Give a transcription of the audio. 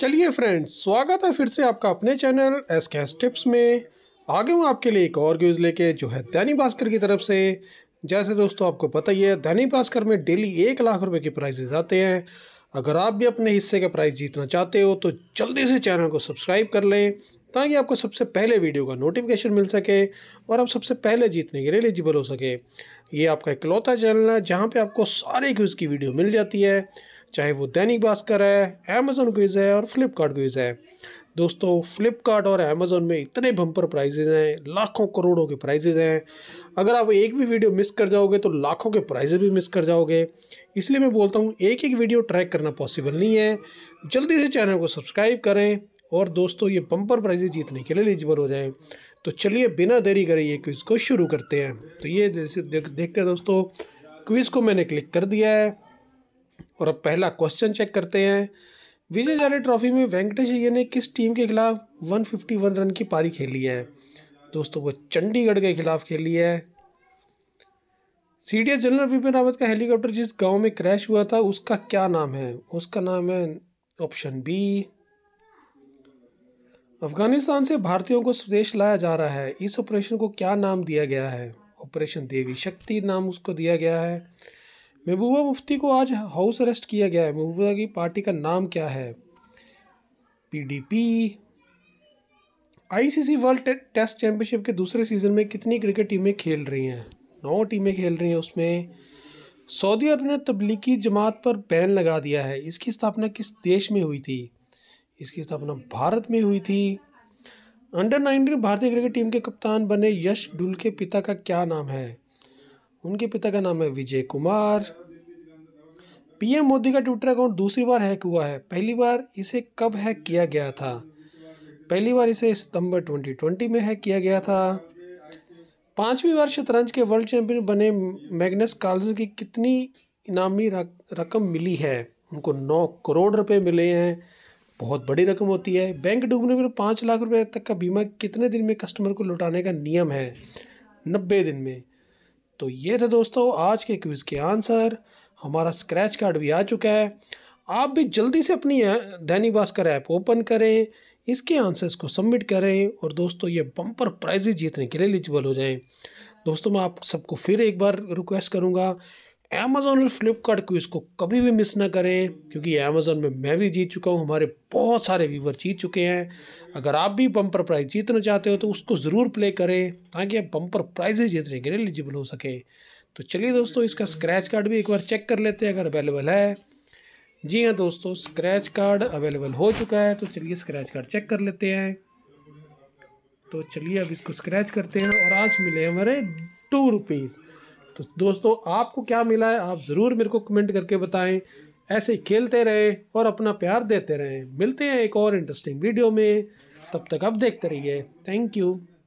चलिए फ्रेंड्स स्वागत है फिर से आपका अपने channel S K S tips में आगे हूँ आपके लिए एक और न्यूज़ लेके जो है दैनिक भास्कर की तरफ से जैसे दोस्तों आपको पता ही है दैनिक भास्कर में डेली एक लाख रुपए के प्राइजेज आते हैं अगर आप भी अपने हिस्से का प्राइज़ जीतना चाहते हो तो जल्दी से चैनल को सब्सक्राइब कर लें ताकि आपको सबसे पहले वीडियो का नोटिफिकेशन मिल सके और आप सबसे पहले जीतने के लिए एलिजिबल हो सके ये आपका इकलौता चैनल है जहाँ पे आपको सारे क्यूज़ की वीडियो मिल जाती है चाहे वो दैनिक भास्कर है अमेजोन क्विज़ है और फ्लिपकार्ट क्विज़ है दोस्तों फ्लिपकार्ट और अमेजोन में इतने बम्पर प्राइजेज हैं लाखों करोड़ों के प्राइजेज हैं अगर आप एक भी वीडियो मिस कर जाओगे तो लाखों के प्राइजेज भी मिस कर जाओगे इसलिए मैं बोलता हूँ एक एक वीडियो ट्रैक करना पॉसिबल नहीं है जल्दी से चैनल को सब्सक्राइब करें और दोस्तों ये बम्पर प्राइजेज जीतने के लिए एलिजिबल हो जाएँ तो चलिए बिना देरी करें ये क्विज़ को शुरू करते हैं तो ये देखते हैं दोस्तों क्विज़ को मैंने क्लिक कर दिया है और अब पहला क्वेश्चन चेक करते हैं विजय जारे ट्रॉफी में वेंकटेश अय्यर ने किस टीम के खिलाफ 151 रन की पारी खेली है दोस्तों वो चंडीगढ़ के खिलाफ खेली है सीडीएस जनरल बिपिन रावत का हेलीकॉप्टर जिस गांव में क्रैश हुआ था उसका क्या नाम है उसका नाम है ऑप्शन बी अफगानिस्तान से भारतीयों को स्वदेश लाया जा रहा है इस ऑपरेशन को क्या नाम दिया गया है ऑपरेशन देवी शक्ति नाम उसको दिया गया है महबूबा मुफ्ती को आज हाउस अरेस्ट किया गया है महबूबा की पार्टी का नाम क्या है पीडीपी आईसीसी वर्ल्ड टे, टेस्ट चैंपियनशिप के दूसरे सीज़न में कितनी क्रिकेट टीमें खेल रही हैं नौ टीमें खेल रही हैं उसमें सऊदी अरब ने तबलीगी जमात पर बैन लगा दिया है इसकी स्थापना किस देश में हुई थी इसकी स्थापना भारत में हुई थी अंडर नाइनटीन भारतीय क्रिकेट टीम के कप्तान बने यश डुल के पिता का क्या नाम है उनके पिता का नाम है विजय कुमार पीएम मोदी का ट्विटर अकाउंट दूसरी बार हैक हुआ है पहली बार इसे कब हैक किया गया था पहली बार इसे सितंबर 2020 में हैक किया गया था पांचवी बार शतरंज के वर्ल्ड चैंपियन बने मैग्नस कार्लसन की कितनी इनामी रकम मिली है उनको नौ करोड़ रुपए मिले हैं बहुत बड़ी रकम होती है बैंक डूबने पर पाँच लाख रुपए तक का बीमा कितने दिन में कस्टमर को लौटाने का नियम है नब्बे दिन में तो ये थे दोस्तों आज के क्विज़ के आंसर हमारा स्क्रैच कार्ड भी आ चुका है आप भी जल्दी से अपनी दैनिक भास्कर ऐप ओपन करें इसके आंसर्स को सबमिट करें और दोस्तों ये बम्पर प्राइजेज जीतने के लिए एलिजिबल हो जाएं दोस्तों मैं आप सबको फिर एक बार रिक्वेस्ट करूँगा अमेज़ोन और फ्लिपकार्ट को इसको कभी भी मिस ना करें क्योंकि अमेज़ोन में मैं भी जीत चुका हूँ हमारे बहुत सारे व्यूवर जीत चुके हैं अगर आप भी बम्पर प्राइज़ जीतना चाहते हो तो उसको ज़रूर प्ले करें ताकि आप बम्पर प्राइजेज जीतने के एलिजिबल हो सके तो चलिए दोस्तों इसका स्क्रैच कार्ड भी एक बार चेक कर लेते हैं अगर अवेलेबल है जी हाँ दोस्तों स्क्रैच कार्ड अवेलेबल हो चुका है तो चलिए स्क्रैच कार्ड चेक कर लेते हैं तो चलिए अब इसको स्क्रैच करते हैं और आज मिले हमारे टू रुपीज़ तो दोस्तों आपको क्या मिला है आप ज़रूर मेरे को कमेंट करके बताएं ऐसे ही खेलते रहें और अपना प्यार देते रहें मिलते हैं एक और इंटरेस्टिंग वीडियो में तब तक आप देखते रहिए थैंक यू